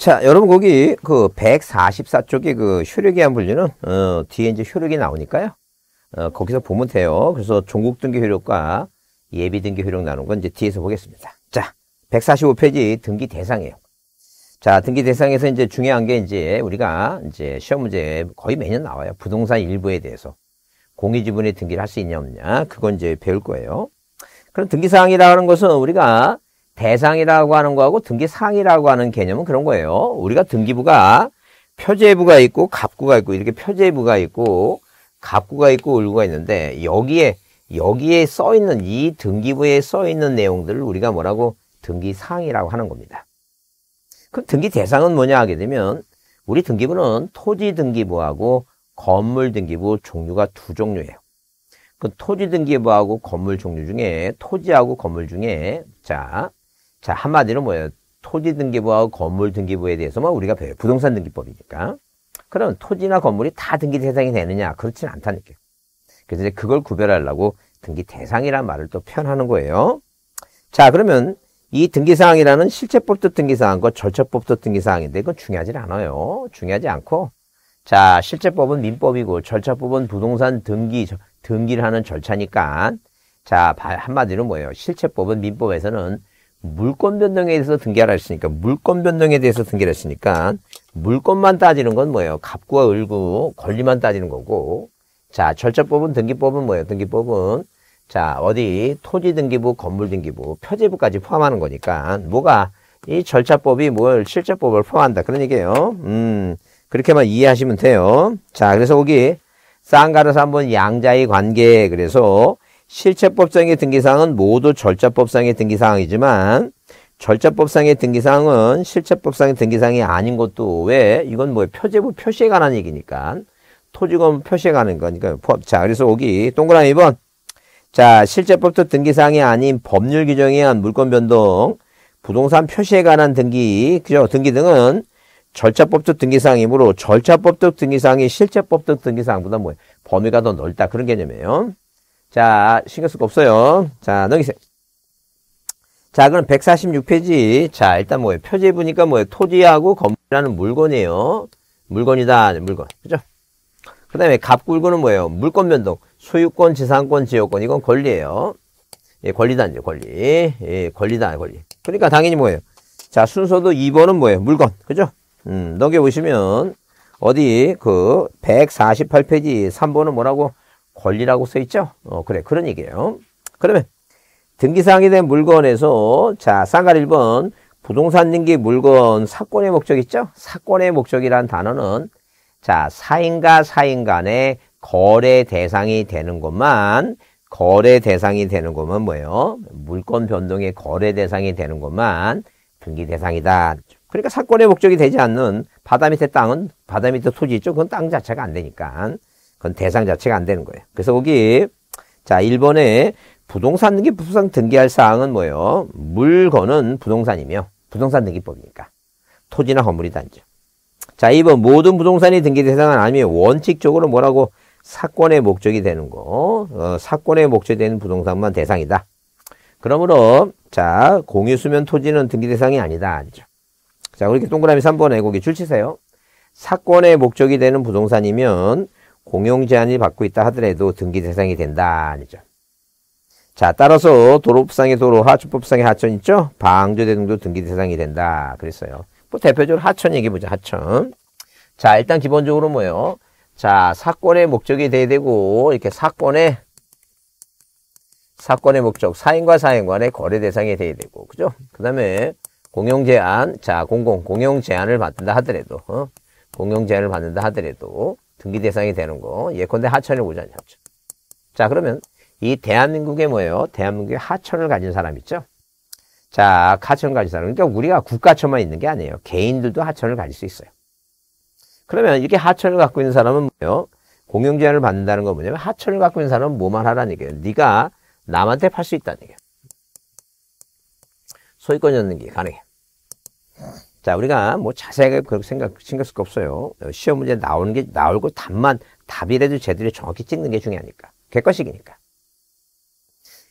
자, 여러분 거기 그 144쪽에 그 효력에 한 분류는 어, 뒤에 이제 효력이 나오니까요. 어, 거기서 보면 돼요. 그래서 종국 등기 효력과 예비 등기 효력 나눈 건 이제 뒤에서 보겠습니다. 자, 145페이지 등기 대상이에요. 자, 등기 대상에서 이제 중요한 게 이제 우리가 이제 시험 문제 거의 매년 나와요. 부동산 일부에 대해서 공유 지분의 등기를 할 수 있냐 없냐. 그건 이제 배울 거예요. 그럼 등기 사항이라는 것은 우리가 대상이라고 하는 거하고 등기상이라고 하는 개념은 그런 거예요. 우리가 등기부가 표제부가 있고 갑구가 있고 이렇게 표제부가 있고 갑구가 있고 을구가 있는데 여기에 여기에 써 있는 이 등기부에 써 있는 내용들을 우리가 뭐라고 등기상이라고 하는 겁니다. 그럼 등기 대상은 뭐냐 하게 되면 우리 등기부는 토지 등기부하고 건물 등기부 종류가 두 종류예요. 그 토지 등기부하고 건물 종류 중에 토지하고 건물 중에 자 자, 한마디로 뭐예요? 토지 등기부하고 건물 등기부에 대해서만 뭐 우리가 배워요. 부동산 등기법이니까. 그럼 토지나 건물이 다 등기 대상이 되느냐? 그렇진 않다니까요. 그래서 이제 그걸 구별하려고 등기 대상이란 말을 또 표현하는 거예요. 자, 그러면 이 등기사항이라는 실체법도 등기사항과 절차법도 등기사항인데 이건 중요하진 않아요. 중요하지 않고 자 실체법은 민법이고 절차법은 부동산 등기 등기를 하는 절차니까 자 한마디로 뭐예요? 실체법은 민법에서는 물권 변동에 대해서 등기하라 했으니까 물권 변동에 대해서 등기를 했으니까 물권만 따지는 건 뭐예요? 갑과 을구 권리만 따지는 거고 자 절차법은 등기법은 뭐예요? 등기법은 자 어디 토지 등기부 건물 등기부 표제부까지 포함하는 거니까 뭐가 이 절차법이 뭘 실제법을 포함한다 그런 얘기예요. 음 그렇게만 이해하시면 돼요. 자 그래서 거기 쌍가로서 한번 양자의 관계 그래서 실체법상의 등기사항은 모두 절차법상의 등기사항이지만 절차법상의 등기사항은 실체법상의 등기사항이 아닌 것도 왜 이건 뭐 표제부 표시에 관한 얘기니까 토지검 표시에 관한 거니까 자 그래서 오기 동그라미 2번 자 실제법도 등기사항이 아닌 법률 규정에 의한 물권 변동 부동산 표시에 관한 등기 그죠 등기 등은 절차법적 등기사항이므로 절차법적 등기사항이 실제법적 등기사항보다 뭐 범위가 더 넓다 그런 개념이에요. 자, 신경 쓸 거 없어요. 자, 넘기세요. 자, 그럼 146페이지. 자, 일단 뭐예요? 표제 보니까 뭐예요? 토지하고 건물이라는 물건이에요. 물건이다, 네, 물건. 그죠? 그 다음에 갑굴고는 뭐예요? 물건 변동. 소유권, 지상권 지역권. 이건 권리예요. 예, 권리단죠, 권리. 예, 권리단 권리. 그러니까 당연히 뭐예요? 자, 순서도 2번은 뭐예요? 물건. 그죠? 음, 넘겨보시면, 어디, 그, 148페이지 3번은 뭐라고? 권리라고 써 있죠? 어, 그래. 그런 얘기예요. 그러면 등기사항이 된 물건에서 자, 쌍갈 1번 부동산 등기 물건 사건의 목적 있죠? 사건의 목적이란 단어는 자, 사인과 사인 간의 거래 대상이 되는 것만 거래 대상이 되는 것만 뭐예요? 물건 변동의 거래 대상이 되는 것만 등기 대상이다. 그러니까 사건의 목적이 되지 않는 바다 밑에 땅은 바다 밑에 토지 있죠? 그건 땅 자체가 안 되니까. 그건 대상 자체가 안 되는 거예요. 그래서 거기 자 1번에 부동산 등기 부상 등기할 사항은 뭐예요? 물건은 부동산이며 부동산 등기법이니까 토지나 건물이 단죠. 자 2번 모든 부동산이 등기 대상은 아니며 원칙적으로 뭐라고 사건의 목적이 되는 거 어, 사건의 목적이 되는 부동산만 대상이다. 그러므로 자 공유수면 토지는 등기 대상이 아니다. 아니죠. 자그렇게 동그라미 3번에 거기 줄 치세요. 사건의 목적이 되는 부동산이면 공용 제한을 받고 있다 하더라도 등기 대상이 된다는 점. 자, 따라서 도로법상의 도로, 하천법상의 하천 있죠? 방조대 등도 등기 대상이 된다. 그랬어요. 뭐 대표적으로 하천 얘기해 보자. 하천. 자, 일단 기본적으로 뭐예요? 자, 사건의 목적이 돼야 되고 이렇게 사건의 사건의 목적, 사인과 사인 간의 거래 대상이 돼야 되고. 그죠? 그다음에 공용 제한, 자, 공공 공용 제한을 받는다 하더라도 어? 공용 제한을 받는다 하더라도 등기 대상이 되는 거. 예컨대 하천을 보자면 하 자, 그러면 이 대한민국에 뭐예요? 대한민국에 하천을 가진 사람 있죠? 자, 하천 가진 사람. 그러니까 우리가 국가천만 있는 게 아니에요. 개인들도 하천을 가질 수 있어요. 그러면 이렇게 하천을 갖고 있는 사람은 뭐예요? 공영 제한을 받는다는 건 뭐냐면 하천을 갖고 있는 사람은 뭐만 하라는 얘기예요. 네가 남한테 팔 수 있다는 얘기예요. 소유권 연는게 가능해. 자, 우리가 뭐 자세하게 그렇게 생각, 신경 쓸거 없어요. 시험 문제 나오는 게, 나오고 답만, 답이라도 제대로 정확히 찍는 게 중요하니까. 객관식이니까.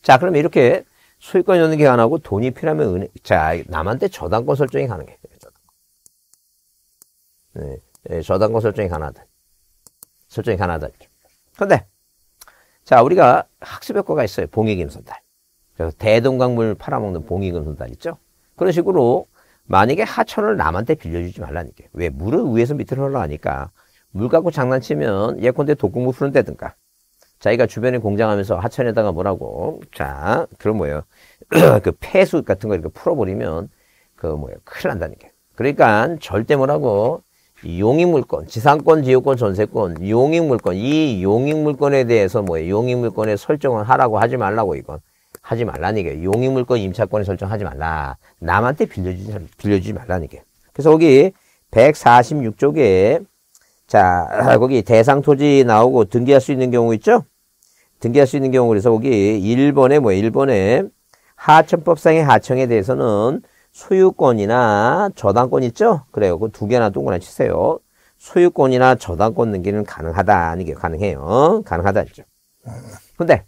자, 그럼 이렇게 소유권 이 연계 안 하고 돈이 필요하면 은행, 자, 남한테 저당권 설정이 가능해. 저당권. 네, 네, 저당권 설정이 가능하다. 설정이 가능하다. 근데, 자, 우리가 학습효과가 있어요. 봉익금손달. 그래서 대동강물 팔아먹는 봉익금손달 있죠? 그런 식으로 만약에 하천을 남한테 빌려주지 말라는 게. 왜? 물은 위에서 밑으로 흘러가니까. 물 갖고 장난치면 예컨대 독극물 푸른다든가. 자기가 주변에 공장하면서 하천에다가 뭐라고. 자, 그럼 뭐예요? 그 폐수 같은 거 이렇게 풀어버리면 그 뭐예요? 큰일 난다는 게. 그러니까 절대 뭐라고. 용익물권, 지상권, 지역권, 전세권, 용익물권. 이 용익물권에 대해서 뭐예요? 용익물권의 설정을 하라고 하지 말라고 이건. 하지 말라는 게 용익물권 임차권의 설정하지 말라. 남한테 빌려주지, 빌려주지 말라는 게 그래서 거기 146쪽에 자, 거기 대상 토지 나오고 등기할 수 있는 경우 있죠? 등기할 수 있는 경우 그래서 거기 1번에 뭐예요? 1번에 하천법상의 하청에 대해서는 소유권이나 저당권 있죠? 그래요. 그 두 개나 동그라 치세요. 소유권이나 저당권 등기는 가능하다는 게 가능해요. 가능하다 했죠. 근데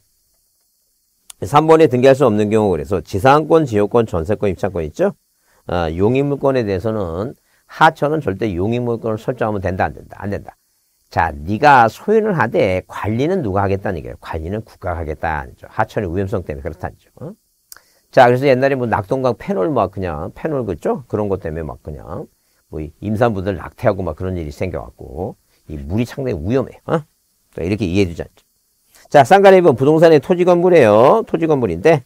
3번에 등기할 수 없는 경우 그래서 지상권, 지역권, 전세권, 입차권 있죠? 어, 용인물권에 대해서는 하천은 절대 용인물권을 설정하면 된다 안 된다 안 된다. 자, 네가 소유를 하되 관리는 누가 하겠다는 얘기예요. 관리는 국가가 하겠다는 거죠. 하천의 위험성 때문에 그렇다는 거죠. 어? 자, 그래서 옛날에 뭐 낙동강 패널 막 그냥 패널 그죠? 그런 것 때문에 막 그냥 뭐 임산부들 낙태하고 막 그런 일이 생겨갖고 이 물이 상당히 위험해. 어? 자, 이렇게 이해해 주지 않죠. 자, 쌍가립은 부동산의 토지 건물이에요. 토지 건물인데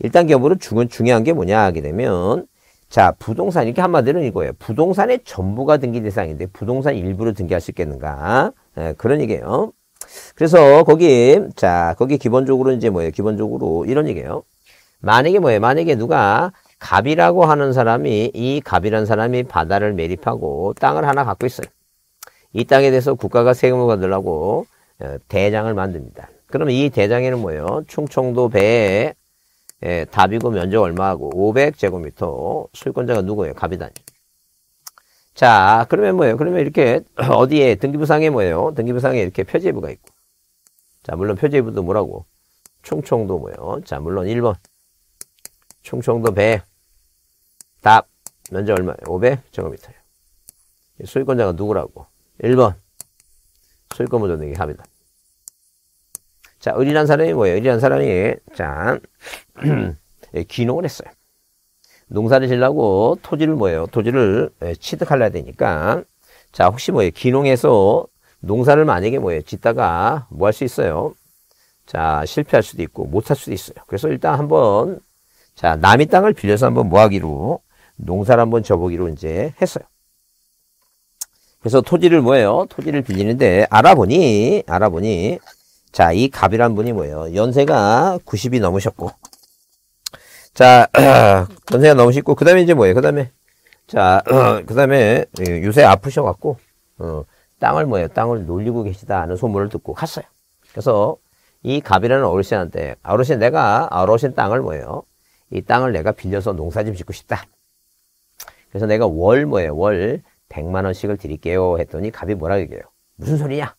일단 기업으로 중은 중요한 게 뭐냐 하게 되면 자, 부동산 이렇게 한마디로 이거예요. 부동산의 전부가 등기 대상인데 부동산 일부를 등기할 수 있겠는가? 네, 그런 얘기예요. 그래서 거기 자, 거기 기본적으로 이제 뭐예요? 기본적으로 이런 얘기예요. 만약에 뭐예요? 만약에 누가 갑이라고 하는 사람이 이 갑이라는 사람이 바다를 매립하고 땅을 하나 갖고 있어요. 이 땅에 대해서 국가가 세금을 받으려고 어, 대장을 만듭니다. 그럼 이 대장에는 뭐예요? 충청도 배에 예, 다비고 면적 얼마하고 500제곱미터 소유권자가 누구예요? 갑이다 자, 그러면 뭐예요? 그러면 이렇게 어디에 등기부상에 뭐예요? 등기부상에 이렇게 표제부가 있고. 자, 물론 표제부도 뭐라고? 충청도 뭐예요? 자, 물론 1번. 충청도 배. 답. 면적 얼마? 500제곱미터예요. 소유권자가 누구라고? 1번. 소유권 보존등기 갑이다. 자, 의리란 사람이 뭐예요? 의리란 사람이, 자, 예, 귀농을 했어요. 농사를 지려고 토지를 뭐예요? 토지를 예, 취득하려 되니까, 자, 혹시 뭐예요? 귀농해서 농사를 만약에 뭐예요? 짓다가 뭐 할 수 있어요? 자, 실패할 수도 있고, 못할 수도 있어요. 그래서 일단 한번, 자, 남의 땅을 빌려서 한번 뭐 하기로, 농사를 한번 져보기로 이제 했어요. 그래서 토지를 뭐예요? 토지를 빌리는데 알아보니, 알아보니, 자, 이 갑이란 분이 뭐예요? 연세가 90이 넘으셨고. 자, 연세가 넘으셨고, 그 다음에 이제 뭐예요? 그 다음에, 자, 그 다음에 예, 요새 아프셔갖고, 어, 땅을 뭐예요? 땅을 놀리고 계시다 는 소문을 듣고 갔어요. 그래서 이 갑이라는 어르신한테, 어르신 내가, 어르신 땅을 뭐예요? 이 땅을 내가 빌려서 농사 좀 짓고 싶다. 그래서 내가 월 뭐예요? 월 100만원씩을 드릴게요. 했더니 갑이 뭐라 얘기해요? 무슨 소리냐?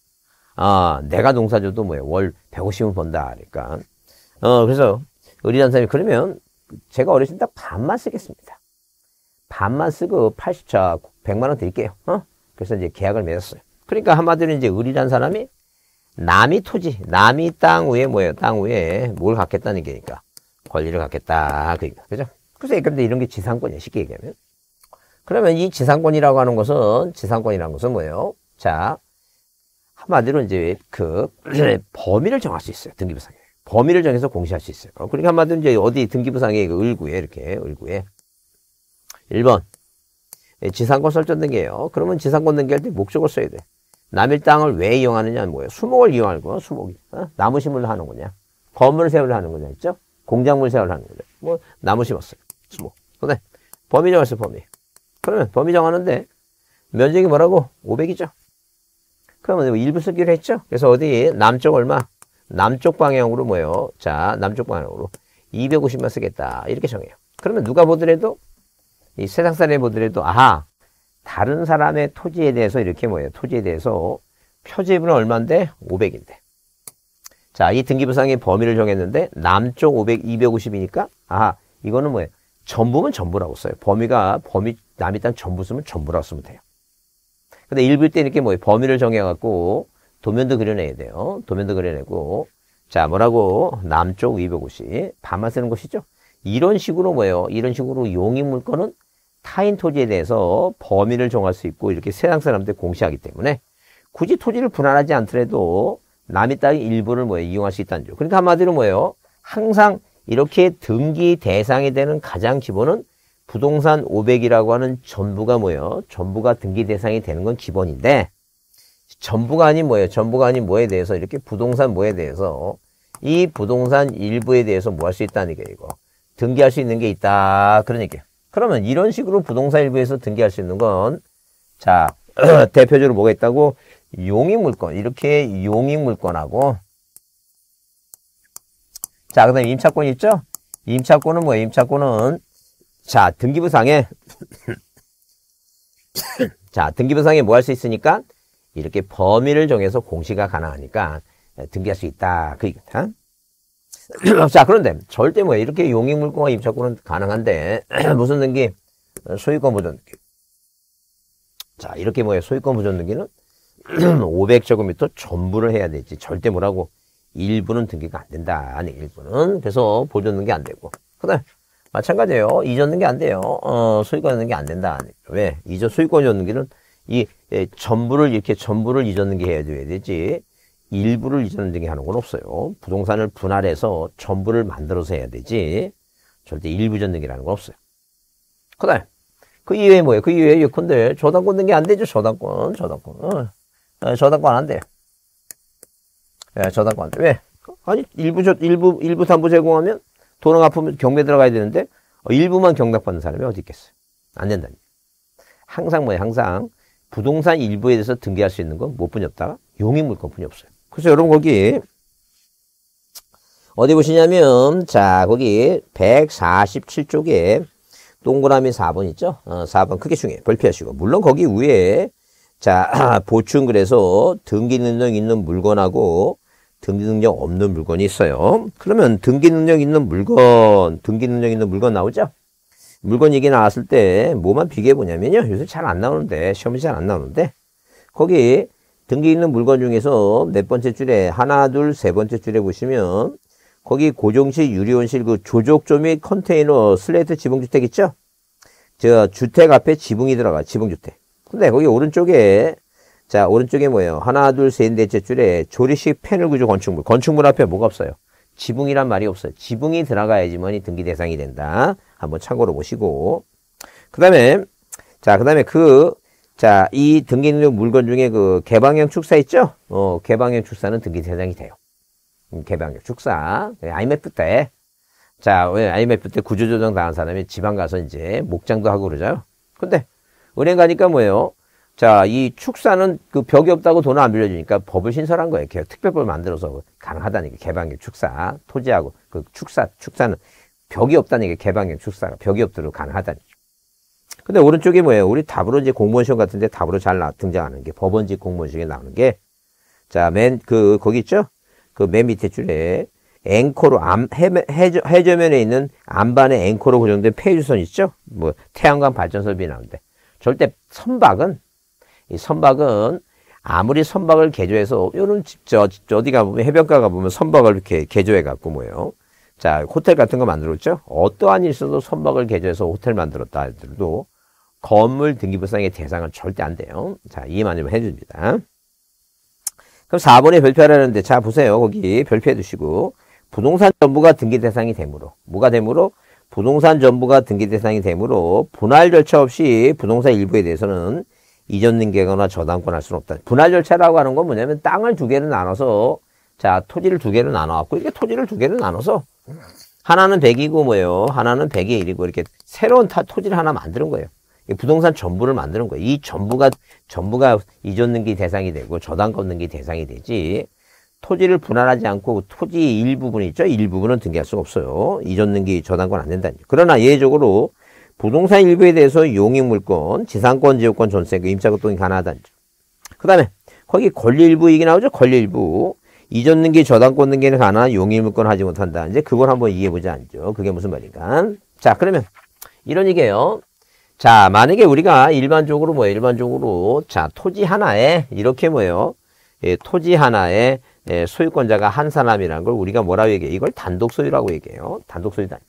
아, 내가 농사 줘도 뭐야월 150원 번다. 그러니까. 어, 그래서 의리단 사생님이 그러면 제가 어르신 딱 반만 쓰겠습니다. 반만 쓰고 80차 100만원 드릴게요. 어? 그래서 이제 계약을 맺었어요. 그러니까 한마디로 이제 의리란 사람이 남이 토지, 남이 땅 위에 뭐예요? 땅 위에 뭘 갖겠다는 게니까. 권리를 갖겠다. 그니까. 그죠? 그래서 근데 이런 게 지상권이에요. 쉽게 얘기하면. 그러면 이 지상권이라고 하는 것은, 지상권이라는 것은 뭐예요? 자, 한마디로 이제 그 네, 범위를 정할 수 있어요. 등기부상에. 범위를 정해서 공시할 수 있어요. 그러니까 한마디로 이제 어디 등기부상에 그 을구에 이렇게 을구에 1번 예, 지상권 설정 된게요 그러면 지상권 등기할 때 목적을 써야 돼. 남일 땅을 왜 이용하느냐는 뭐예요? 수목을 이용하는 거야. 수목이. 어? 나무 심을 하는 거냐. 건물 세우려 하는 거냐 있죠? 공작물 세우려 하는 거냐. 뭐 나무 심었어요. 수목. 근데 범위 정했어요. 범위. 그러면 범위 정하는데 면적이 뭐라고? 500이죠. 그러면 뭐 일부 쓰기로 했죠? 그래서 어디 남쪽 얼마? 남쪽 방향으로 뭐예요? 자, 남쪽 방향으로 250만 쓰겠다. 이렇게 정해요. 그러면 누가 보더라도 이 세상 사람이 보더라도 아하 다른 사람의 토지에 대해서 이렇게 뭐예요? 토지에 대해서 표지분은 얼마인데? 500인데. 자, 이 등기부상의 범위를 정했는데 남쪽 500, 250이니까 아하 이거는 뭐예요? 전부면 전부라고 써요. 범위가 범위 남이 딴 전부 쓰면 전부라고 쓰면 돼요. 근데 읽을 때 이렇게 뭐 범위를 정해갖고 도면도 그려내야 돼요. 도면도 그려내고 자 뭐라고 남쪽 250 반만 쓰는 것이죠. 이런 식으로 뭐예요? 이런 식으로 용인 물건은 타인 토지에 대해서 범위를 정할 수 있고 이렇게 세상 사람들 공시하기 때문에 굳이 토지를 분할하지 않더라도 남의 땅의 일부를 뭐예 이용할 수 있다는 거죠. 그러니까 한마디로 뭐예요? 항상 이렇게 등기 대상이 되는 가장 기본은 부동산 500이라고 하는 전부가 뭐예요? 전부가 등기 대상이 되는 건 기본인데 전부가 아닌 뭐예요? 전부가 아닌 뭐에 대해서 이렇게 부동산 뭐에 대해서 이 부동산 일부에 대해서 뭐 할 수 있다는 게 이거 등기할 수 있는 게 있다 그런 얘기예요. 그러면 이런 식으로 부동산 일부에서 등기할 수 있는 건 자 대표적으로 뭐가 있다고 용익물권 이렇게 용익물권하고 자, 그 다음에 임차권 있죠? 임차권은 뭐예요? 임차권은 자, 등기부상에 자, 등기부상에 뭐 할 수 있으니까 이렇게 범위를 정해서 공시가 가능하니까 등기할 수 있다. 그얘 어? 자, 그런데 절대 뭐 이렇게 용익물권과 임차권은 가능한데 무슨 등기? 소유권 보존 등기. 자, 이렇게 뭐 소유권 보존 등기는 500제곱미터 전부를 해야 되지. 절대 뭐라고 일부는 등기가 안 된다. 아니, 일부는. 그래서 보존 등기 안 되고. 그다음 마찬가지예요. 잊었는 게 안 돼요. 어, 소유권 잊는 게 안 된다. 왜? 잊어 소유권 등기는 이 예, 전부를 이렇게 전부를 잊었는 게해야 돼야 되지. 일부를 잊었는 게하는건 없어요. 부동산을 분할해서 전부를 만들어서 해야 되지. 절대 일부 잊었는 게라는건 없어요. 그다음 그 이외에 뭐예요? 그 이외에 예컨대 저당권 는게 안 되죠. 저당권, 저당권, 어, 어 저당권 안 돼요. 예, 저당권 안 돼. 왜? 아니 일부 저 일부 일부 담보 제공하면 도랑 아프면 경매 들어가야 되는데 어, 일부만 경락받는 사람이 어디 있겠어요? 안 된다니. 항상 뭐예요? 항상 부동산 일부에 대해서 등기할 수 있는 건뭐뿐이 없다? 용인 물건뿐이 없어요. 그래서 여러분 거기 어디 보시냐면 자 거기 147쪽에 동그라미 4번 있죠? 어, 4번 크게 중에 별피하시고 물론 거기 위에 자 보충 그래서 등기 능력 있는 물건하고 등기 능력 없는 물건이 있어요. 그러면 등기 능력 있는 물건, 등기 능력 있는 물건 나오죠? 물건 얘기 나왔을 때 뭐만 비교해 보냐면요. 요새 잘 안 나오는데, 시험이 잘 안 나오는데, 거기 등기 있는 물건 중에서 몇 번째 줄에 하나, 둘, 세 번째 줄에 보시면 거기 고정식, 유리온실, 그 조족조 및 컨테이너, 슬레이트 지붕주택 있죠? 저 주택 앞에 지붕이 들어가, 지붕주택. 근데 거기 오른쪽에 자, 오른쪽에 뭐예요? 하나, 둘, 셋, 넷째 줄에 조리식 펜을 구조 건축물. 건축물 앞에 뭐가 없어요? 지붕이란 말이 없어요. 지붕이 들어가야지만이 등기 대상이 된다. 한번 참고로 보시고. 그 다음에, 자, 그 다음에 그, 자, 이 등기 능력 물건 중에 그 개방형 축사 있죠? 어, 개방형 축사는 등기 대상이 돼요. 음, 개방형 축사. IMF 네, 때. 자, 왜 IMF 때 구조조정 당한 사람이 지방 가서 이제 목장도 하고 그러잖아요. 근데, 은행 가니까 뭐예요? 자, 이 축사는 그 벽이 없다고 돈을 안 빌려주니까 법을 신설한 거예요. 특별법을 만들어서 가능하다니까. 개방형 축사, 토지하고 그 축사, 축사는 벽이 없다니까. 개방형 축사가 벽이 없도록 가능하다니까. 근데 오른쪽에 뭐예요? 우리 답으로 이제 공무원 시험 같은데 답으로 잘 나, 등장하는 게 법원직 공무원 시험에 나오는 게 자, 맨, 그, 거기 있죠? 그 맨 밑에 줄에 앵커로 암, 해 해저, 해저면에 있는 안반의 앵커로 고정된 폐유선 있죠? 뭐 태양광 발전설비 나오는데 절대 선박은 이 선박은 아무리 선박을 개조해서 요런 저, 저 어디 가보면 해변가 가보면 선박을 이렇게 개조해 갖고 뭐예요. 자 호텔 같은 거 만들었죠. 어떠한 일 있어도 선박을 개조해서 호텔 만들었다 하더라도 건물 등기부상의 대상은 절대 안 돼요. 자 이해만 좀 해줍니다. 그럼 4번에 별표하라는데 자 보세요. 거기 별표해 두시고 부동산 전부가 등기 대상이 되므로 뭐가 되므로 부동산 전부가 등기 대상이 되므로 분할 절차 없이 부동산 일부에 대해서는 이전등기거나 저당권 할 수는 없다. 분할 절차라고 하는 건 뭐냐면 땅을 두 개를 나눠서 자 토지를 두 개를 나눠갖고 이게 토지를 두 개를 나눠서 하나는 100이고 뭐예요. 하나는 100의 1이고 이렇게 새로운 타, 토지를 하나 만드는 거예요. 부동산 전부를 만드는 거예요. 이 전부가 전부가 이전 등기 대상이 되고 저당권 등기 대상이 되지 토지를 분할하지 않고 토지 일부분 이 있죠. 일부분은 등기할 수가 없어요. 이전 등기 저당권 안 된다니. 그러나 예외적으로 부동산 일부에 대해서 용익물권, 지상권, 지역권, 전세금, 그 임차권 등이 가능하다는 그 다음에 거기 권리 일부 얘기 나오죠? 권리 일부. 이전 등기, 저당권 등기는 가능한 용익물권 하지 못한다. 이제 그걸 한번 이해해보자. 죠 그게 무슨 말인가. 자, 그러면 이런 얘기예요. 자, 만약에 우리가 일반적으로 뭐 일반적으로 자, 토지 하나에 이렇게 뭐예요? 예, 토지 하나에 예, 소유권자가 한 사람이라는 걸 우리가 뭐라고 얘기해요? 이걸 단독 소유라고 얘기해요. 단독 소유다.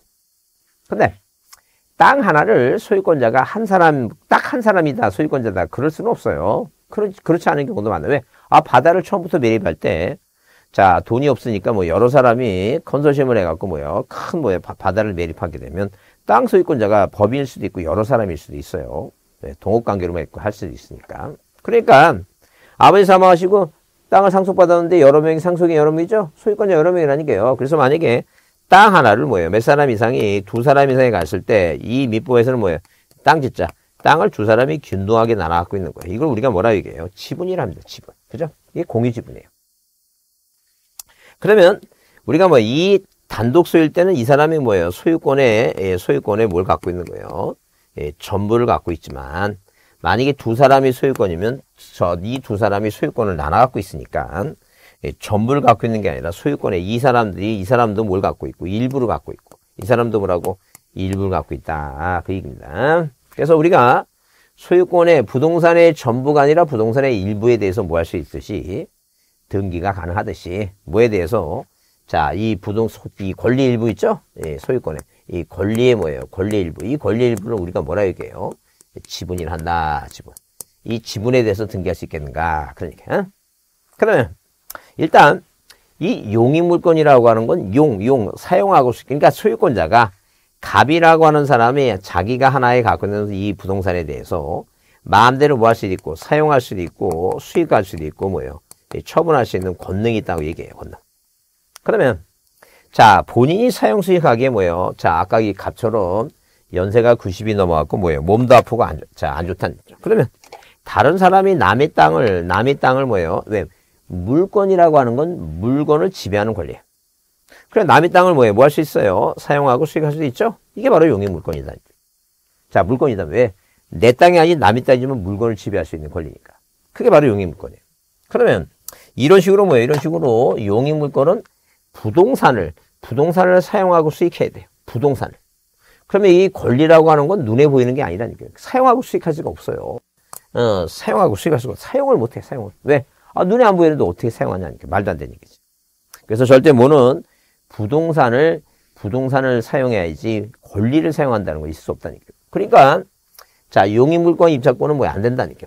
근데 땅 하나를 소유권자가 한 사람, 딱 한 사람이다, 소유권자다. 그럴 수는 없어요. 그렇, 지 그렇지 않은 경우도 많아요. 왜? 아, 바다를 처음부터 매립할 때, 자, 돈이 없으니까 뭐 여러 사람이 컨소시엄을 해갖고 뭐요, 큰 뭐에 바다를 매립하게 되면 땅 소유권자가 법인일 수도 있고 여러 사람일 수도 있어요. 네, 동업관계로만 있고 할 수도 있으니까. 그러니까 아버지 사망하시고 땅을 상속받았는데 여러 명이 상속이 여러 명이죠. 소유권자 여러 명이라니까요. 그래서 만약에 땅 하나를 뭐예요? 몇 사람 이상이 두 사람 이상이 갔을 때 이밑부에서는 뭐예요? 땅 짓자. 땅을 두 사람이 균등하게 나눠 갖고 있는 거예요. 이걸 우리가 뭐라 얘기해요? 지분이랍니다. 지분. 그죠? 이게 공유 지분이에요. 그러면 우리가 뭐 이 단독 소유일 때는 이 사람이 뭐예요? 소유권에 예, 소유권에 뭘 갖고 있는 거예요? 예, 전부를 갖고 있지만 만약에 두 사람이 소유권이면 저 이 두 사람이 소유권을 나눠 갖고 있으니까 예, 전부를 갖고 있는 게 아니라 소유권에이 사람들이 이 사람도 뭘 갖고 있고 일부를 갖고 있고 이 사람도 뭐라고 일부를 갖고 있다 아, 그 얘기입니다. 그래서 우리가 소유권의 부동산의 전부가 아니라 부동산의 일부에 대해서 뭐 할 수 있듯이 등기가 가능하듯이 뭐에 대해서 자 이 부동 이 권리 일부 있죠? 예, 소유권의 이 권리의 뭐예요? 권리 일부 이 권리 일부를 우리가 뭐라 얘기해요? 지분이란다 지분 이 지분에 대해서 등기할 수 있겠는가 그러니까 그러면 일단 이 용의물권이라고 하는 건 용, 용, 사용하고 싶, 그러니까 소유권자가 갑이라고 하는 사람이 자기가 하나의 갖고 있는 이 부동산에 대해서 마음대로 뭐 할 수도 있고 사용할 수도 있고 수익할 수도 있고 뭐예요. 처분할 수 있는 권능이 있다고 얘기해요. 권능. 그러면 자 본인이 사용 수익하기에 뭐예요. 자 아까 이 갑처럼 연세가 90이 넘어갔고 뭐예요. 몸도 아프고 안, 자, 안 좋다는 거죠. 그러면 다른 사람이 남의 땅을 남의 땅을 뭐예요. 왜? 물권이라고 하는 건 물건을 지배하는 권리예요. 그래 남의 땅을 뭐해? 뭐할 수 있어요? 사용하고 수익할 수 있죠? 이게 바로 용의 물권이다. 자, 물권이다. 왜? 내 땅이 아닌 남의 땅이면 물건을 지배할 수 있는 권리니까. 그게 바로 용의 물권이에요. 그러면 이런 식으로 뭐예요? 이런 식으로 용의 물권은 부동산을 부동산을 사용하고 수익해야 돼요. 부동산을. 그러면 이 권리라고 하는 건 눈에 보이는 게 아니라니까요. 사용하고 수익할 수가 없어요. 어, 사용하고 수익할 수가 사용을 못해 사용을. 왜? 아, 눈에 안 보이는데 어떻게 사용하냐는 게 말도 안 되는 얘기죠. 그래서 절대 뭐는 부동산을 부동산을 사용해야지 권리를 사용한다는 거 있을 수 없다니까. 요 그러니까 자 용인물권 입찰권은 뭐안 된다니까. 요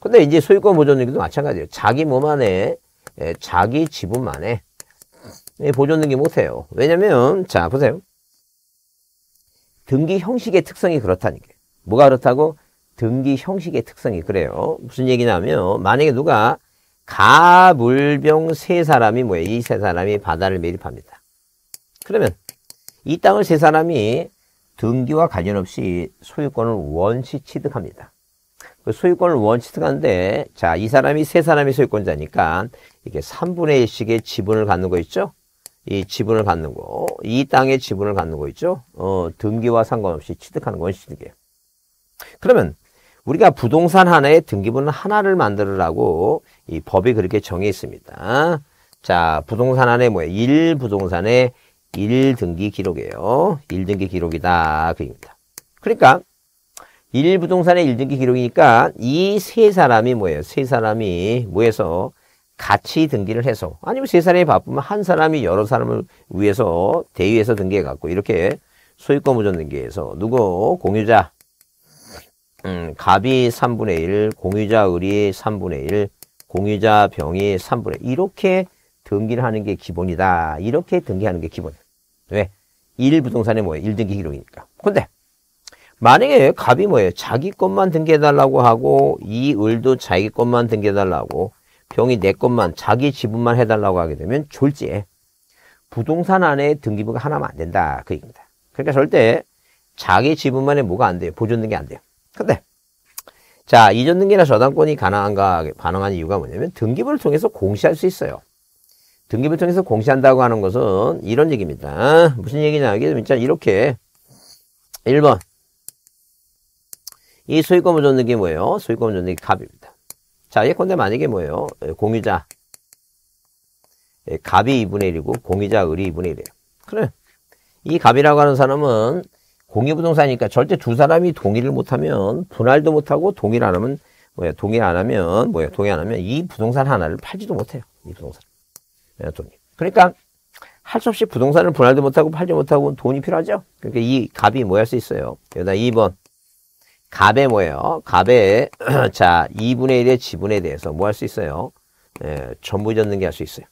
근데 이제 소유권 보존등기도 마찬가지예요. 자기 몸안에 예, 자기 지분만에 예, 보존등기 못해요. 왜냐면 자 보세요. 등기 형식의 특성이 그렇다니까. 요 뭐가 그렇다고? 등기 형식의 특성이 그래요. 무슨 얘기냐면 만약에 누가 가, 물병 세 사람이 뭐예요? 이 세 사람이 바다를 매립합니다. 그러면 이 땅을 세 사람이 등기와 관련없이 소유권을 원시 취득합니다. 그 소유권을 원시 취득하는데 자, 이 사람이 세 사람이 소유권자니까 이게 3분의 1씩의 지분을 갖는 거 있죠? 이 지분을 갖는 거, 이 땅의 지분을 갖는 거 있죠? 어, 등기와 상관없이 취득하는 원시 취득이에요. 그러면 우리가 부동산 하나에 등기부는 하나를 만들으라고 이 법이 그렇게 정해 있습니다. 자, 부동산 안에 뭐예요? 1부동산에 1등기 기록이에요. 1등기 기록이다. 그입니다. 그러니까 1부동산에 1등기 기록이니까 이 세 사람이 뭐예요? 세 사람이 모여서 같이 등기를 해서 아니면 세 사람이 바쁘면 한 사람이 여러 사람을 위해서 대위해서 등기해 갖고 이렇게 소유권 보존 등기해서 누구 공유자 음, 갑이 3분의 1, 공유자 을이 3분의 1, 공유자 병이 3분의 1. 이렇게 등기를 하는 게 기본이다. 이렇게 등기하는 게 기본이야. 왜? 1 부동산에 뭐예요? 1등기 기록이니까. 근데 만약에 갑이 뭐예요? 자기 것만 등기해달라고 하고 이 을도 자기 것만 등기해달라고 병이 내 것만 자기 지분만 해달라고 하게 되면 졸지에 부동산 안에 등기부가 하나면 안 된다. 그 얘기입니다. 그러니까 절대 자기 지분만에 뭐가 안 돼요? 보존등기 안 돼요. 근데 자 이전 등기나 저당권이 가능한가 반응한 이유가 뭐냐면 등기부를 통해서 공시할 수 있어요. 등기부를 통해서 공시한다고 하는 것은 이런 얘기입니다. 무슨 얘기냐 이게 일단 이렇게 1번 이 소유권 보존 등기 뭐예요? 소유권 보존 등기 갑입니다. 자 예컨대 만약에 뭐예요? 예, 공유자 예, 갑이 2분의 1이고 공유자 을이 2분의 1이에요. 그래 이 갑이라고 하는 사람은 공유부동산이니까 절대 두 사람이 동의를 못하면 분할도 못하고 동의를 안 하면 뭐야 동의 안 하면 뭐야 동의 안 하면 이 부동산 하나를 팔지도 못해요 이 부동산 예, 돈이 그러니까 할 수 없이 부동산을 분할도 못하고 팔지 못하고 돈이 필요하죠 그러니까 이갑이 뭐 할 수 있어요 여기다 2번 갑에 뭐예요 갑에 자 2분의 1의 지분에 대해서 뭐 할 수 있어요 예, 전부 전는게 할 수 있어요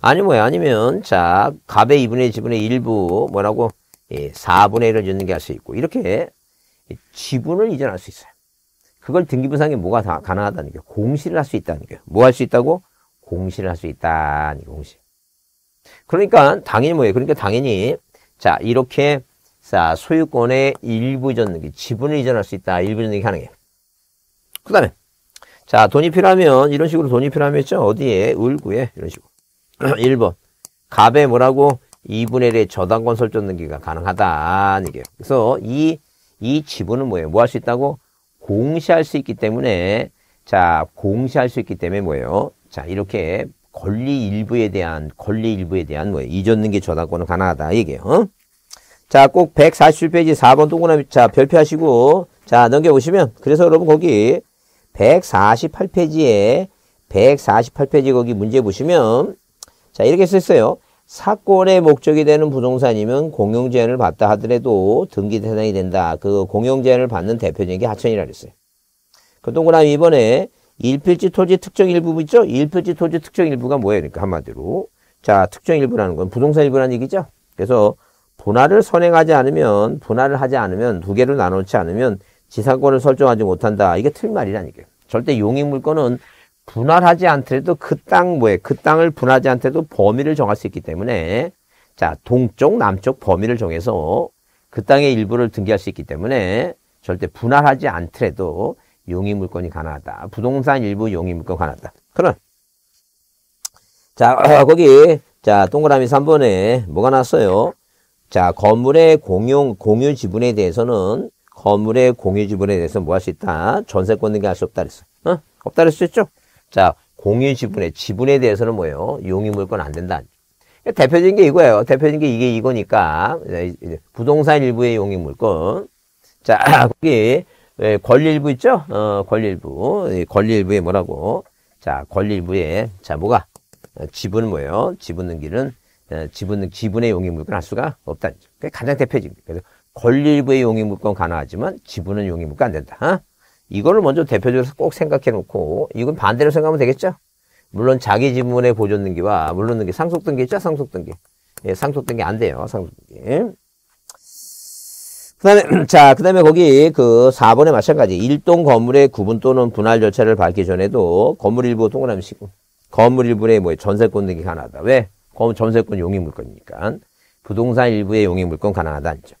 아니 뭐야 아니면 자 갑의 2분의 지분의 일부 뭐라고 4분의 예, 1을 연결할 수 있고 이렇게 지분을 이전할 수 있어요. 그걸 등기부상에 뭐가 다 가능하다는 게 공시를 할 수 있다는 거예요. 뭐 할 수 있다고? 공시를 할 수있다 공시. 그러니까 당연히 뭐예요? 그러니까 당연히 자 이렇게 자 소유권의 일부 전등기 지분을 이전할 수 있다. 일부 전등기 가능해요. 그 다음에 자 돈이 필요하면 이런 식으로 돈이 필요하면 있죠. 어디에? 을구에 이런 식으로 1번 갑에 뭐라고 2분의 1의 저당권 설정 등기가 가능하다. 이게. 그래서 이, 이 지분은 뭐예요? 뭐 할 수 있다고? 공시할 수 있기 때문에, 자, 공시할 수 있기 때문에 뭐예요? 자, 이렇게 권리 일부에 대한, 권리 일부에 대한 뭐예요? 이전 등기 저당권은 가능하다. 이게요. 어? 자, 꼭 147페이지 4번 동그라미, 자, 별표하시고, 자, 넘겨보시면, 그래서 여러분 거기 148페이지에, 148페이지 거기 문제 보시면, 자, 이렇게 쓰였어요. 사건의 목적이 되는 부동산이면 공용 제한을 받다 하더라도 등기 대상이 된다. 그 공용 제한을 받는 대표적인 게 하천이라 그랬어요. 그 동그라미 이번에 일필지 토지 특정 일부 있죠? 일필지 토지 특정 일부가 뭐예요? 그러니까 한마디로 자 특정 일부라는 건 부동산 일부라는 얘기죠. 그래서 분할을 선행하지 않으면 분할을 하지 않으면 두 개를 나누지 않으면 지상권을 설정하지 못한다. 이게 틀 말이라는 얘기예요. 절대 용익 물건은 분할하지 않더라도 그 땅 뭐에 그 땅을 분할하지 않더라도 범위를 정할 수 있기 때문에 자 동쪽 남쪽 범위를 정해서 그 땅의 일부를 등기할 수 있기 때문에 절대 분할하지 않더라도 용의물권이 가능하다. 부동산 일부 용의물권 가능하다. 그럼 자 거기 자 동그라미 3번에 뭐가 났어요? 자 건물의 공용 공유 지분에 대해서는 건물의 공유 지분에 대해서 뭐 할 수 있다? 전세권 등기할 수 없다 그랬어. 어? 없다 그랬었죠? 자, 공인 지분의 지분에 대해서는 뭐예요? 용의 물건 안 된다. 그러니까 대표적인 게 이거예요. 대표적인 게 이게 이거니까 네, 부동산 일부의 용의 물건. 자, 거기 예, 권리 일부 있죠? 어, 권리 일부. 권리 일부에 뭐라고? 자, 권리 일부에 자, 뭐가? 어, 지분 뭐예요? 지분 등기는 어, 지분 지분의 용의 물건 할 수가 없다. 그게 가장 대표적인. 그래서 권리 일부의 용의 물건 가능하지만 지분은 용의 물건 안 된다. 어? 이거를 먼저 대표적으로 꼭 생각해 놓고 이건 반대로 생각하면 되겠죠? 물론 자기 지문의 보존등기와 물론등기 상속등기 있죠? 상속등기. 예, 상속등기 안 돼요. 상속등기. 그다음에 자, 그다음에 거기 그 4번에 마찬가지 일동 건물의 구분 또는 분할 절차를 밟기 전에도 건물 일부 동그라미 치고 건물 일부의 뭐 전세권 등기 가능하다. 왜? 건물 전세권 용인 물건이니까 부동산 일부의 용인 물건 가능하다. 알죠?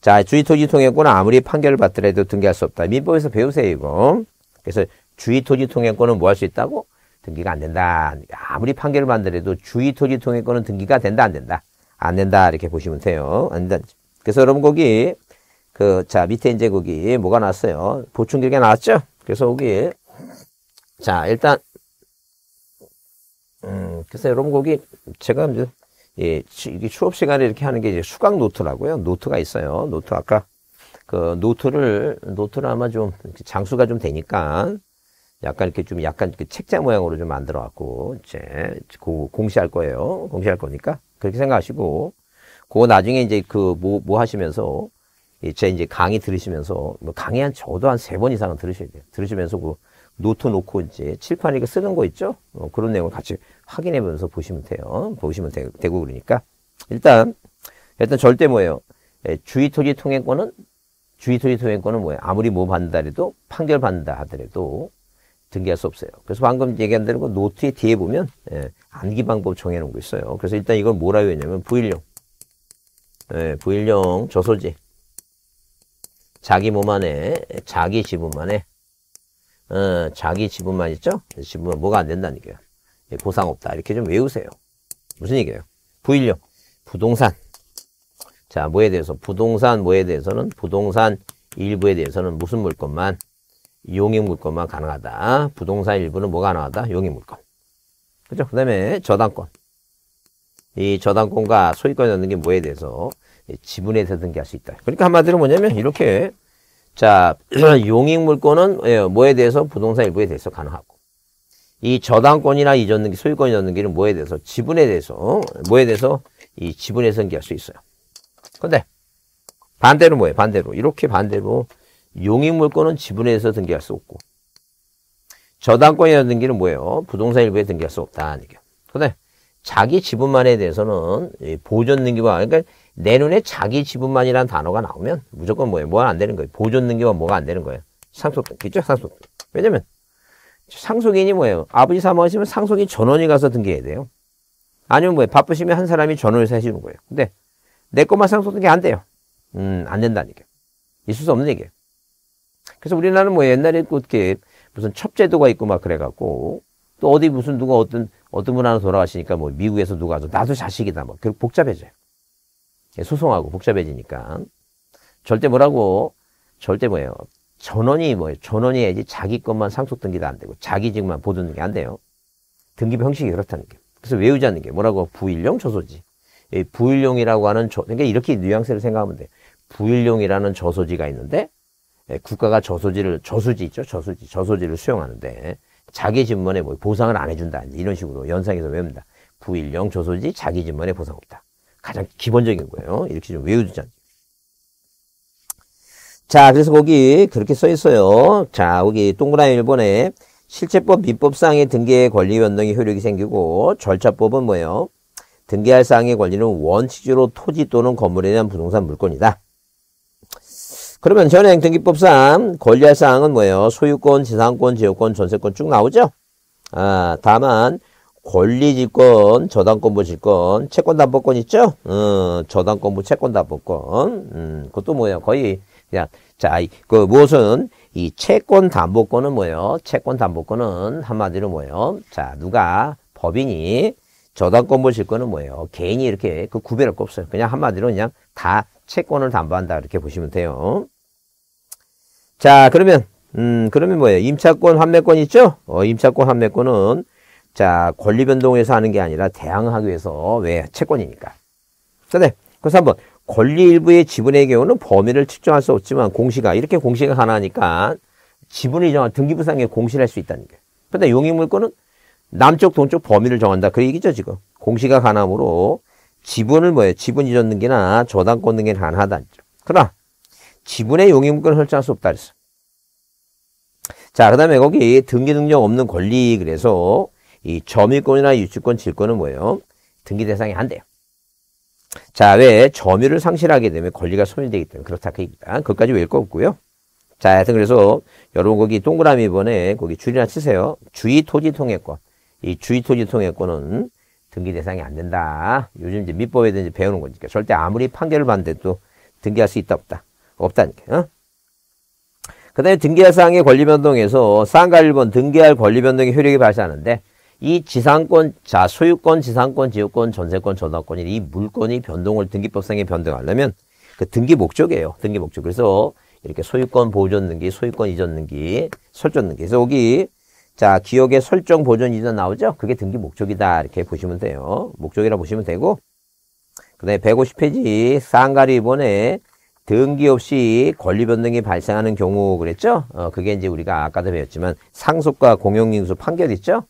자, 주의 토지 통행권은 아무리 판결을 받더라도 등기할 수 없다. 민법에서 배우세요, 이거. 그래서 주의 토지 통행권은 뭐 할 수 있다고? 등기가 안 된다. 아무리 판결을 받더라도 주의 토지 통행권은 등기가 된다, 안 된다? 안 된다. 이렇게 보시면 돼요. 안 된다. 그래서 여러분 거기, 그, 자, 밑에 이제 거기 뭐가 나왔어요? 보충기가 나왔죠? 그래서 거기, 자, 일단, 음, 그래서 여러분 거기 제가 이제 예, 이게 수업 시간에 이렇게 하는 게 이제 수강 노트라고요. 노트가 있어요. 노트 아까 그 노트를 노트를 아마 좀 장수가 좀 되니까 약간 이렇게 좀 약간 이렇게 책자 모양으로 좀 만들어 갖고 이제 고, 공시할 거예요. 공시할 거니까 그렇게 생각하시고 그거 나중에 이제 그 뭐뭐 뭐 하시면서 제 이제 강의 들으시면서 뭐 강의 한 저도 한 세 번 이상은 들으셔야 돼요. 들으시면서 그 노트 놓고 이제 칠판에 이 쓰는 거 있죠? 어, 그런 내용을 같이 확인해 보면서 보시면 돼요. 보시면 되, 고 그러니까. 일단, 일단 절대 뭐예요? 예, 주의 토지 통행권은, 주의 토지 통행권은 뭐예요? 아무리 뭐 받는다 해도, 판결 받는다 하더라도 등기할 수 없어요. 그래서 방금 얘기한 대로 그노트에 뒤에 보면, 예, 암기 방법 정해 놓은 거 있어요. 그래서 일단 이걸 뭐라고 했냐면, 부일용. 예, 부일용 저소지. 자기 몸 안에, 자기 지분 안에, 어, 자기 지분만 있죠? 지분만 뭐가 안 된다는 얘기예요. 예, 보상 없다. 이렇게 좀 외우세요. 무슨 얘기예요? 부인력, 부동산. 자, 뭐에 대해서? 부동산 뭐에 대해서는? 부동산 일부에 대해서는 무슨 물건만? 용익 물건만 가능하다. 부동산 일부는 뭐가 가능하다? 용익 물건. 그죠? 그 다음에 저당권. 이 저당권과 소유권이라는 게 뭐에 대해서? 지분에 대해서 등기할 수 있다. 그러니까 한마디로 뭐냐면 이렇게 자, 용익물권은 예, 뭐에 대해서 부동산 일부에 대해서 가능하고 이 저당권이나 이전 등기, 소유권 이전 등기는 뭐에 대해서 지분에 대해서 뭐에 대해서 이 지분에 등기할 수 있어요. 근데 반대로 뭐예요? 반대로 이렇게 반대로 용익물권은 지분에 대해서 등기할 수 없고 저당권 이전 등기는 뭐예요? 부동산 일부에 등기할 수 없다는 얘요 근데 자기 지분만에 대해서는 보존 등기와 그러니까 내 눈에 자기 지분만이라는 단어가 나오면 무조건 뭐예요? 뭐가 안 되는 거예요? 보존 능력은 뭐가 안 되는 거예요? 상속됐겠죠? 상속. 왜냐면 상속인이 뭐예요? 아버지 사모하시면 상속인 전원이 가서 등기해야 돼요. 아니면 뭐예요? 바쁘시면 한 사람이 전원을서시는 거예요. 근데 내 것만 상속등기 안 돼요. 음, 안 된다는 얘기예요. 있을 수 없는 얘기예요. 그래서 우리나라는 뭐 옛날에 그렇게 무슨 첩제도가 있고 막 그래갖고 또 어디 무슨 누가 어떤 어떤 분 하나 돌아가시니까 뭐 미국에서 누가 와서 나도 자식이다 막 그렇게 복잡해져요. 예, 소송하고 복잡해지니까. 절대 뭐라고? 절대 뭐예요? 전원이 뭐예요? 전원이야지 자기 것만 상속 등기도 안 되고 자기 집만 보존 등기 안 돼요. 등기 형식이 그렇다는 게. 그래서 외우자는 게 뭐라고? 부일용 저소지. 예, 부일용이라고 하는 저, 그러니까 이렇게 뉘앙스를 생각하면 돼 부일용이라는 저소지가 있는데 예, 국가가 저소지를 저수지 있죠 저수지 저소지를 수용하는데 자기 집만에뭐 보상을 안 해준다 이런 식으로 연상해서 외웁니다 부일용 저소지 자기 집만에 보상 없다 가장 기본적인 거예요. 이렇게 좀외우주지 않죠. 자, 그래서 거기 그렇게 써 있어요. 자, 거기 동그라미 1번에 실체법 민법상의 등계의 권리 변동의 효력이 생기고 절차법은 뭐예요? 등계할 사항의 권리는 원칙적으로 토지 또는 건물에 대한 부동산 물건이다. 그러면 현행 등기법상 권리할 사항은 뭐예요? 소유권, 지상권, 지역권 전세권 쭉 나오죠? 아, 다만 권리지권, 저당권부 지권, 채권담보권 있죠? 음, 저당권부 채권담보권. 음, 그것도 뭐예요? 거의, 그냥, 자, 그, 무엇은, 이 채권담보권은 뭐예요? 채권담보권은 한마디로 뭐예요? 자, 누가, 법인이, 저당권부 지권은 뭐예요? 개인이 이렇게, 그 구별할 거 없어요. 그냥 한마디로 그냥 다 채권을 담보한다. 이렇게 보시면 돼요. 자, 그러면, 음, 그러면 뭐예요? 임차권, 환매권 있죠? 어, 임차권, 환매권은 자, 권리 변동에서 하는 게 아니라 대항하기 위해서 왜 채권이니까. 그래. 네. 그래서 한번 권리 일부의 지분의 경우는 범위를 측정할 수 없지만 공시가 이렇게 공시가 가능하니까 지분을 정한 등기부상에 공시할 수 있다는 게. 그데 용익물권은 남쪽 동쪽 범위를 정한다. 그 얘기죠 지금. 공시가 가능하므로 지분을 뭐예요? 지분 이전 등기나 저당권 등기는 가능하다는 점. 그러나 지분의 용익물권을 설정할 수 없다 그랬어. 자, 그 다음에 거기 등기 능력 없는 권리 그래서 이 점유권이나 유치권 질권은 뭐예요? 등기 대상이 안 돼요. 자, 왜 점유를 상실하게 되면 권리가 소멸되기 때문에 그렇다 그 얘기입니다. 그것까지 외울 거 없고요. 자, 하여튼 그래서 여러분 거기 동그라미 번에 거기 줄이나 치세요. 주의 토지 통해권. 이 주의 토지 통해권은 등기 대상이 안 된다. 요즘 이제 민법에 대해 배우는 거니까 절대 아무리 판결을 받는데도 등기할 수 있다 없다. 없다니까. 어? 그 다음에 등기할사항의 권리변동에서 쌍가 1번 등기할 권리변동의 효력이 발생하는데 이 지상권, 자 소유권, 지상권, 지역권, 전세권, 전화권이 이 물권이 변동을 등기법상에 변동하려면 그 등기 목적이에요. 등기 목적. 그래서 이렇게 소유권 보존 등기, 소유권 이전 등기, 설정 등기. 그래서 여기 자 기억의 설정 보존 이전 나오죠? 그게 등기 목적이다 이렇게 보시면 돼요. 목적이라 보시면 되고 그다음에 150페이지 쌍가리 이번에 등기 없이 권리 변동이 발생하는 경우 그랬죠? 어, 그게 이제 우리가 아까도 배웠지만 상속과 공용인수 판결 있죠?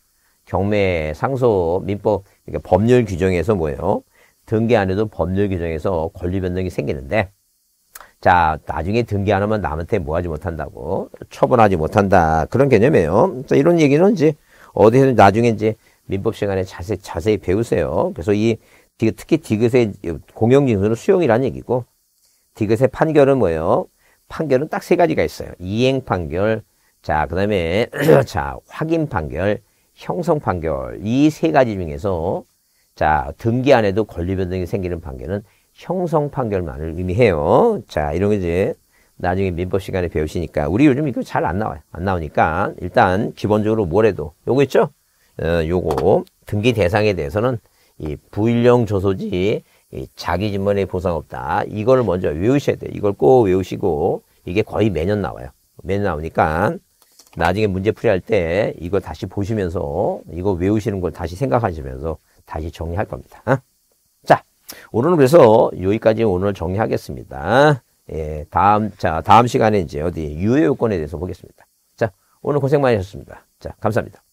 경매 상소 민법 그러니까 법률 규정에서 뭐예요? 등기 안 해도 법률 규정에서 권리 변동이 생기는데 자 나중에 등기 안 하면 남한테 뭐 하지 못한다고 처분하지 못한다 그런 개념이에요. 자, 이런 얘기는 이제 어디서 나중에 이제 민법 시간에 자세, 자세히 배우세요. 그래서 이 특히 디귿의 공영징수는 수용이라는 얘기고 디귿의 판결은 뭐예요? 판결은 딱 세 가지가 있어요. 이행 판결, 자, 그 다음에, 자, 확인 판결, 형성 판결 이 세 가지 중에서 자 등기 안에도 권리 변동이 생기는 판결은 형성 판결만을 의미해요. 자 이런 게 이제 나중에 민법 시간에 배우시니까 우리 요즘 이거 잘 안 나와요. 안 나오니까 일단 기본적으로 뭐래도 요거 있죠? 어, 요거 등기 대상에 대해서는 이 부일령 조소지 이 자기 집문에 보상 없다. 이걸 먼저 외우셔야 돼요. 이걸 꼭 외우시고 이게 거의 매년 나와요. 매년 나오니까 나중에 문제 풀이할 때 이거 다시 보시면서 이거 외우시는 걸 다시 생각하시면서 다시 정리할 겁니다. 어? 자, 오늘은 그래서 여기까지 오늘 정리하겠습니다. 예, 다음, 자, 다음 시간에 이제 어디 유효 요건에 대해서 보겠습니다. 자, 오늘 고생 많으셨습니다 자, 감사합니다.